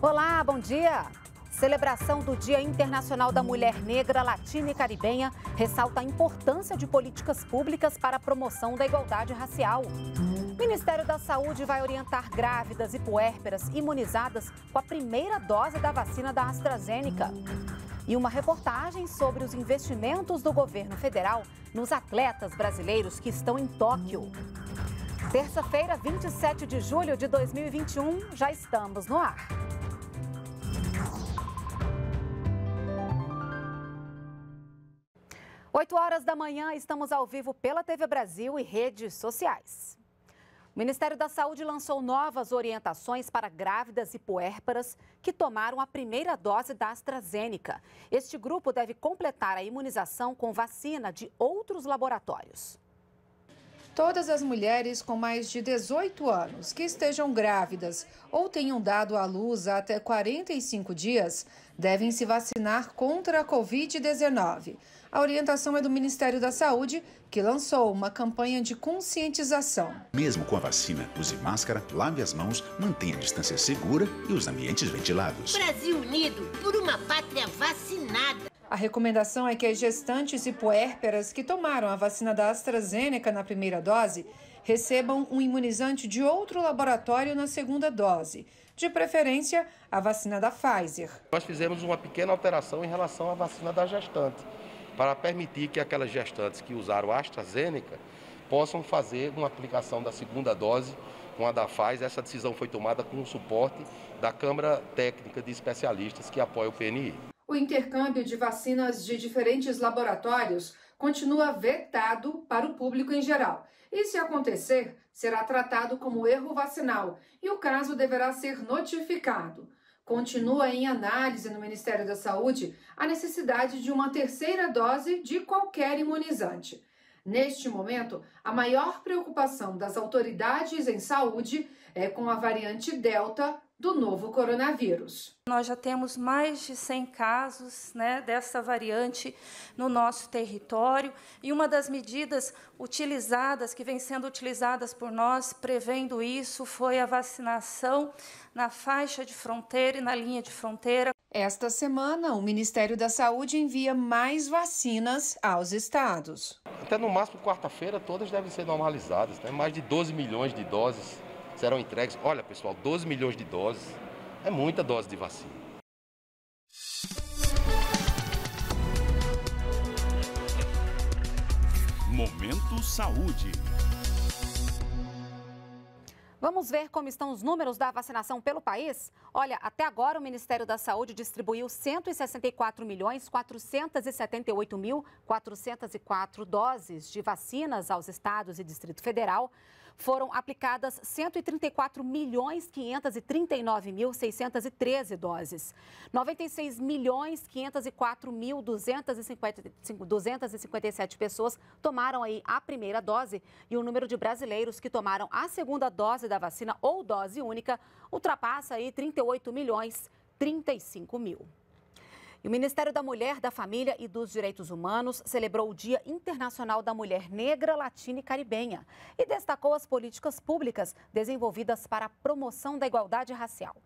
Olá, bom dia. Celebração do Dia Internacional da Mulher Negra, Latina e Caribenha ressalta a importância de políticas públicas para a promoção da igualdade racial. O Ministério da Saúde vai orientar grávidas e puérperas imunizadas com a primeira dose da vacina da AstraZeneca. E uma reportagem sobre os investimentos do governo federal nos atletas brasileiros que estão em Tóquio. Terça-feira, 27 de julho de 2021, já estamos no ar. 8 horas da manhã, estamos ao vivo pela TV Brasil e redes sociais. O Ministério da Saúde lançou novas orientações para grávidas e puérperas que tomaram a primeira dose da AstraZeneca. Este grupo deve completar a imunização com vacina de outros laboratórios. Todas as mulheres com mais de 18 anos que estejam grávidas ou tenham dado à luz até 45 dias devem se vacinar contra a Covid-19. A orientação é do Ministério da Saúde, que lançou uma campanha de conscientização. Mesmo com a vacina, use máscara, lave as mãos, mantenha a distância segura e os ambientes ventilados. Brasil unido por uma pátria vacinada. A recomendação é que as gestantes e puérperas que tomaram a vacina da AstraZeneca na primeira dose recebam um imunizante de outro laboratório na segunda dose, de preferência a vacina da Pfizer. Nós fizemos uma pequena alteração em relação à vacina da gestante, para permitir que aquelas gestantes que usaram a AstraZeneca possam fazer uma aplicação da segunda dose com a da Pfizer. Essa decisão foi tomada com o suporte da Câmara Técnica de Especialistas que apoia o PNI o intercâmbio de vacinas de diferentes laboratórios continua vetado para o público em geral. E se acontecer, será tratado como erro vacinal e o caso deverá ser notificado. Continua em análise no Ministério da Saúde a necessidade de uma terceira dose de qualquer imunizante. Neste momento, a maior preocupação das autoridades em saúde é, com a variante Delta do novo coronavírus. Nós já temos mais de 100 casos né, dessa variante no nosso território e uma das medidas utilizadas, que vem sendo utilizadas por nós, prevendo isso, foi a vacinação na faixa de fronteira e na linha de fronteira. Esta semana, o Ministério da Saúde envia mais vacinas aos estados. Até no máximo quarta-feira, todas devem ser normalizadas, né? mais de 12 milhões de doses serão entregues, olha pessoal, 12 milhões de doses, é muita dose de vacina. Momento Saúde. Vamos ver como estão os números da vacinação pelo país? Olha, até agora o Ministério da Saúde distribuiu 164.478.404 milhões mil doses de vacinas aos estados e Distrito Federal foram aplicadas 134 milhões 539 mil 613 doses. 96 milhões 504 mil 257 pessoas tomaram aí a primeira dose e o número de brasileiros que tomaram a segunda dose da vacina ou dose única ultrapassa aí 38 milhões 35 mil. E o Ministério da Mulher, da Família e dos Direitos Humanos celebrou o Dia Internacional da Mulher Negra, Latina e Caribenha e destacou as políticas públicas desenvolvidas para a promoção da igualdade racial.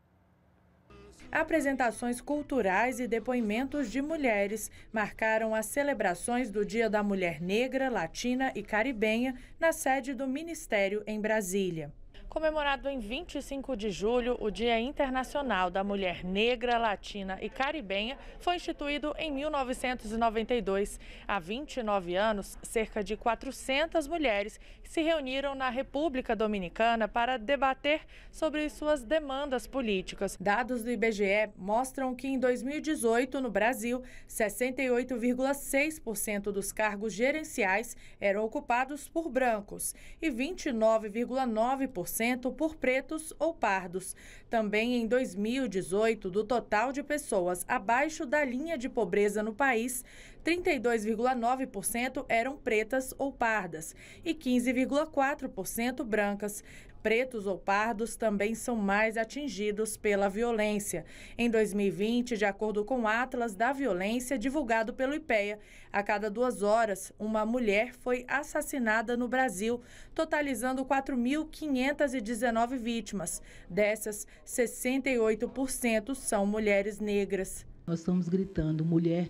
Apresentações culturais e depoimentos de mulheres marcaram as celebrações do Dia da Mulher Negra, Latina e Caribenha na sede do Ministério em Brasília. Comemorado em 25 de julho, o Dia Internacional da Mulher Negra, Latina e Caribenha foi instituído em 1992. Há 29 anos, cerca de 400 mulheres se reuniram na República Dominicana para debater sobre suas demandas políticas. Dados do IBGE mostram que em 2018, no Brasil, 68,6% dos cargos gerenciais eram ocupados por brancos e 29,9% por pretos ou pardos. Também em 2018, do total de pessoas abaixo da linha de pobreza no país, 32,9% eram pretas ou pardas e 15,4% brancas pretos ou pardos também são mais atingidos pela violência. Em 2020, de acordo com o Atlas da Violência, divulgado pelo IPEA, a cada duas horas, uma mulher foi assassinada no Brasil, totalizando 4.519 vítimas. Dessas, 68% são mulheres negras. Nós estamos gritando, mulher,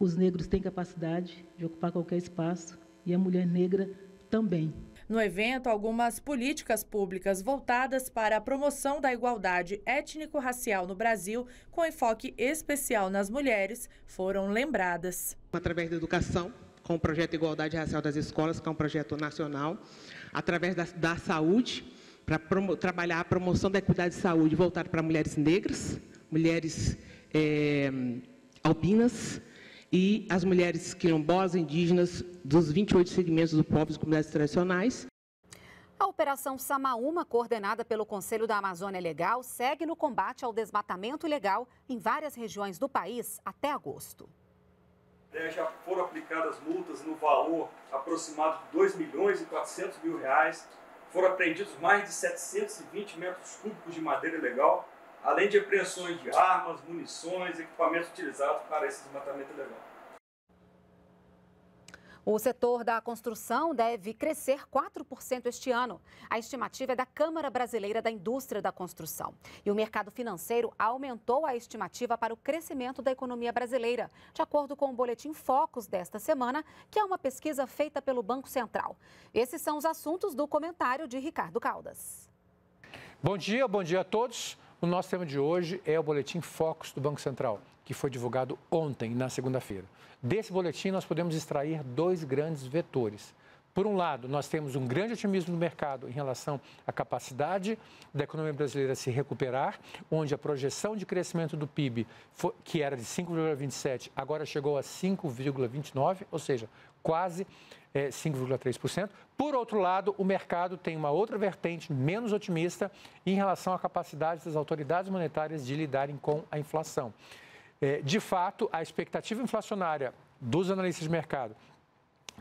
os negros têm capacidade de ocupar qualquer espaço e a mulher negra também. No evento, algumas políticas públicas voltadas para a promoção da igualdade étnico-racial no Brasil, com enfoque especial nas mulheres, foram lembradas. Através da educação, com o projeto Igualdade Racial das Escolas, que é um projeto nacional, através da, da saúde, para trabalhar a promoção da equidade de saúde voltada para mulheres negras, mulheres é, albinas, e as mulheres quilombolas indígenas dos 28 segmentos do povo e comunidades tradicionais. A Operação Samaúma, coordenada pelo Conselho da Amazônia Legal, segue no combate ao desmatamento ilegal em várias regiões do país até agosto. É, já foram aplicadas multas no valor aproximado de 2 milhões e 400 mil reais. Foram apreendidos mais de 720 metros cúbicos de madeira ilegal além de apreensões de armas, munições, equipamentos utilizados para esse desmatamento ilegal. O setor da construção deve crescer 4% este ano. A estimativa é da Câmara Brasileira da Indústria da Construção. E o mercado financeiro aumentou a estimativa para o crescimento da economia brasileira, de acordo com o boletim Focos desta semana, que é uma pesquisa feita pelo Banco Central. Esses são os assuntos do comentário de Ricardo Caldas. Bom dia, bom dia a todos. O nosso tema de hoje é o boletim Focus do Banco Central, que foi divulgado ontem, na segunda-feira. Desse boletim, nós podemos extrair dois grandes vetores. Por um lado, nós temos um grande otimismo do mercado em relação à capacidade da economia brasileira se recuperar, onde a projeção de crescimento do PIB, que era de 5,27, agora chegou a 5,29, ou seja, quase é, 5,3%. Por outro lado, o mercado tem uma outra vertente menos otimista em relação à capacidade das autoridades monetárias de lidarem com a inflação. É, de fato, a expectativa inflacionária dos analistas de mercado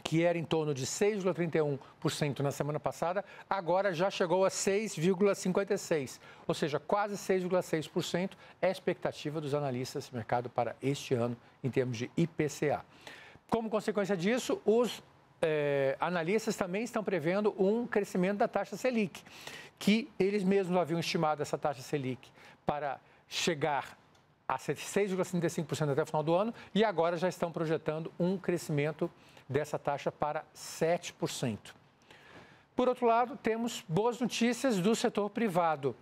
que era em torno de 6,31% na semana passada, agora já chegou a 6,56%, ou seja, quase 6,6% é a expectativa dos analistas de mercado para este ano em termos de IPCA. Como consequência disso, os é, analistas também estão prevendo um crescimento da taxa Selic, que eles mesmos haviam estimado essa taxa Selic para chegar a 6,75% até o final do ano e agora já estão projetando um crescimento dessa taxa para 7%. Por outro lado, temos boas notícias do setor privado.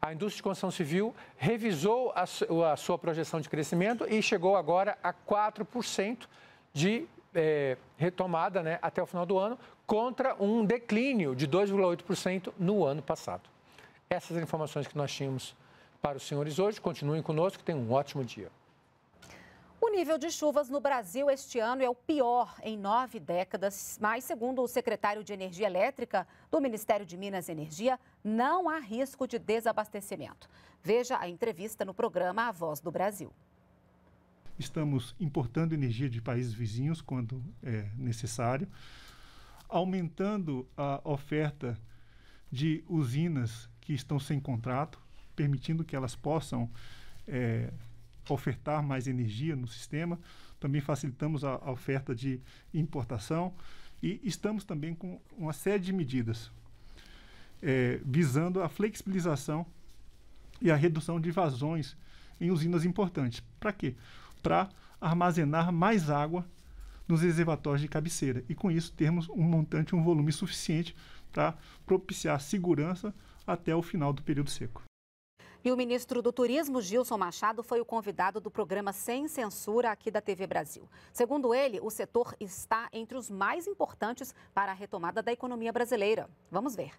A indústria de construção civil revisou a, sua projeção de crescimento e chegou agora a 4% de é, retomada né, até o final do ano, contra um declínio de 2,8% no ano passado. Essas informações que nós tínhamos para os senhores hoje. Continuem conosco, tenham um ótimo dia. O nível de chuvas no Brasil este ano é o pior em nove décadas, mas, segundo o secretário de Energia Elétrica do Ministério de Minas e Energia, não há risco de desabastecimento. Veja a entrevista no programa A Voz do Brasil estamos importando energia de países vizinhos quando é necessário, aumentando a oferta de usinas que estão sem contrato, permitindo que elas possam é, ofertar mais energia no sistema. Também facilitamos a, a oferta de importação e estamos também com uma série de medidas é, visando a flexibilização e a redução de vazões em usinas importantes. Para quê? para armazenar mais água nos reservatórios de cabeceira e, com isso, termos um montante, um volume suficiente para propiciar segurança até o final do período seco. E o ministro do Turismo, Gilson Machado, foi o convidado do programa Sem Censura aqui da TV Brasil. Segundo ele, o setor está entre os mais importantes para a retomada da economia brasileira. Vamos ver.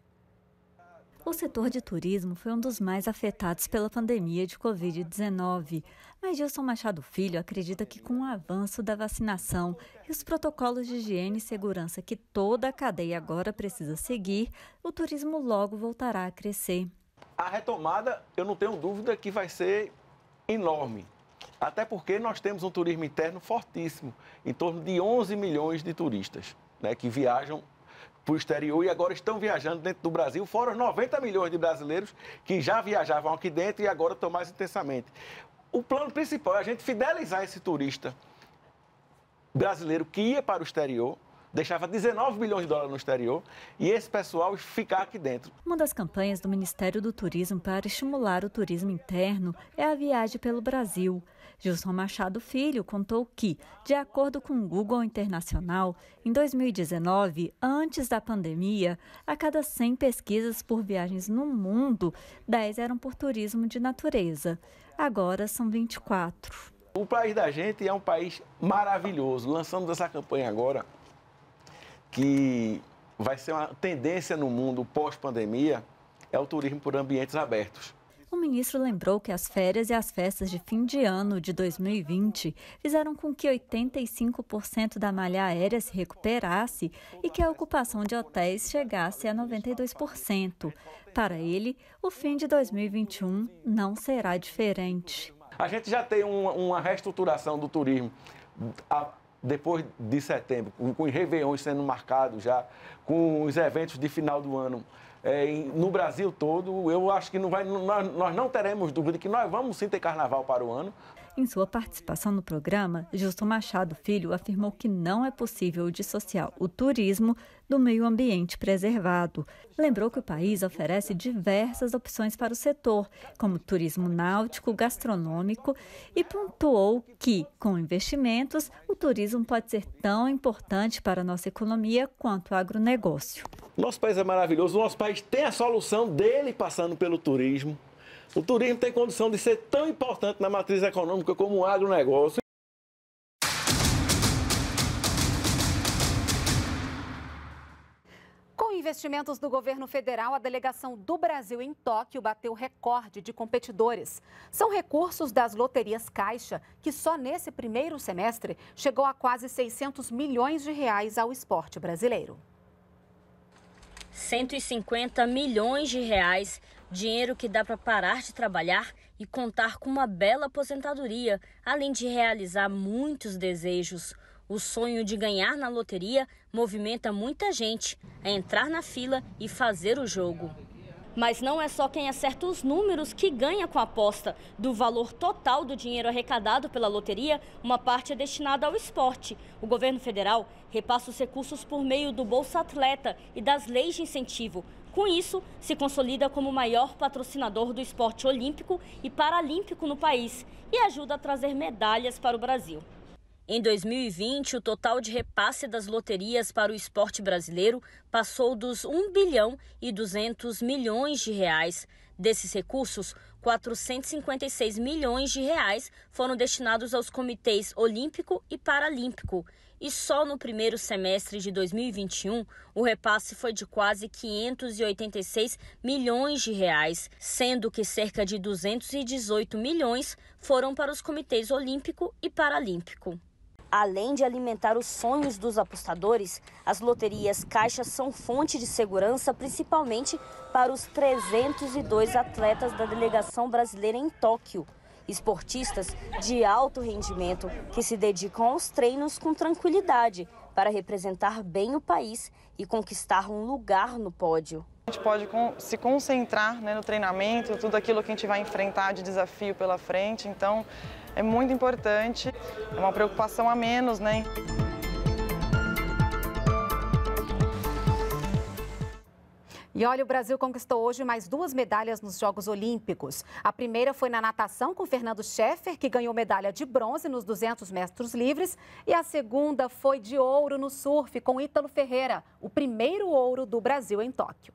O setor de turismo foi um dos mais afetados pela pandemia de Covid-19, mas Gilson Machado Filho acredita que, com o avanço da vacinação e os protocolos de higiene e segurança que toda a cadeia agora precisa seguir, o turismo logo voltará a crescer. A retomada, eu não tenho dúvida que vai ser enorme. Até porque nós temos um turismo interno fortíssimo, em torno de 11 milhões de turistas né, que viajam para o exterior e agora estão viajando dentro do Brasil, fora os 90 milhões de brasileiros que já viajavam aqui dentro e agora estão mais intensamente. O plano principal é a gente fidelizar esse turista brasileiro que ia para o exterior deixava 19 bilhões de dólares no exterior e esse pessoal ficar aqui dentro. Uma das campanhas do Ministério do Turismo para estimular o turismo interno é a viagem pelo Brasil. Gilson Machado Filho contou que, de acordo com o Google Internacional, em 2019, antes da pandemia, a cada 100 pesquisas por viagens no mundo, 10 eram por turismo de natureza. Agora são 24. O país da gente é um país maravilhoso. Lançamos essa campanha agora que vai ser uma tendência no mundo pós-pandemia é o turismo por ambientes abertos. O ministro lembrou que as férias e as festas de fim de ano de 2020 fizeram com que 85% da malha aérea se recuperasse e que a ocupação de hotéis chegasse a 92%. Para ele, o fim de 2021 não será diferente. A gente já tem uma, reestruturação do turismo depois de setembro, com, com os réveillons sendo marcados já, com os eventos de final do ano é, no Brasil todo, eu acho que não vai, nós, nós, não teremos dúvida que nós vamos sim ter carnaval para o ano, em sua participação no programa, Justo Machado Filho afirmou que não é possível dissociar o turismo do meio ambiente preservado. Lembrou que o país oferece diversas opções para o setor, como turismo náutico, gastronômico, e pontuou que, com investimentos, o turismo pode ser tão importante para a nossa economia quanto o agronegócio. Nosso país é maravilhoso, nosso país tem a solução dele passando pelo turismo o turismo tem condição de ser tão importante na matriz econômica como o agronegócio. Com investimentos do governo federal, a delegação do Brasil em Tóquio bateu recorde de competidores. São recursos das loterias Caixa, que só nesse primeiro semestre chegou a quase 600 milhões de reais ao esporte brasileiro. 150 milhões de reais, dinheiro que dá para parar de trabalhar e contar com uma bela aposentadoria, além de realizar muitos desejos. O sonho de ganhar na loteria movimenta muita gente a entrar na fila e fazer o jogo. Mas não é só quem acerta os números que ganha com a aposta. Do valor total do dinheiro arrecadado pela loteria, uma parte é destinada ao esporte. O governo federal repassa os recursos por meio do Bolsa Atleta e das leis de incentivo. Com isso, se consolida como o maior patrocinador do esporte olímpico e paralímpico no país e ajuda a trazer medalhas para o Brasil. Em 2020, o total de repasse das loterias para o esporte brasileiro passou dos 1 bilhão e 200 milhões de reais. Desses recursos, 456 milhões de reais foram destinados aos comitês olímpico e paralímpico, e só no primeiro semestre de 2021 o repasse foi de quase 586 milhões de reais, sendo que cerca de 218 milhões foram para os comitês olímpico e paralímpico. Além de alimentar os sonhos dos apostadores, as loterias caixas são fonte de segurança, principalmente para os 302 atletas da delegação brasileira em Tóquio. Esportistas de alto rendimento que se dedicam aos treinos com tranquilidade para representar bem o país e conquistar um lugar no pódio. A gente pode se concentrar né, no treinamento, tudo aquilo que a gente vai enfrentar de desafio pela frente, então é muito importante, é uma preocupação a menos, né? E olha, o Brasil conquistou hoje mais duas medalhas nos Jogos Olímpicos. A primeira foi na natação com Fernando Scheffer, que ganhou medalha de bronze nos 200 metros livres, e a segunda foi de ouro no surf com Ítalo Ferreira, o primeiro ouro do Brasil em Tóquio.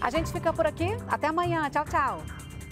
A gente fica por aqui, até amanhã. Tchau, tchau.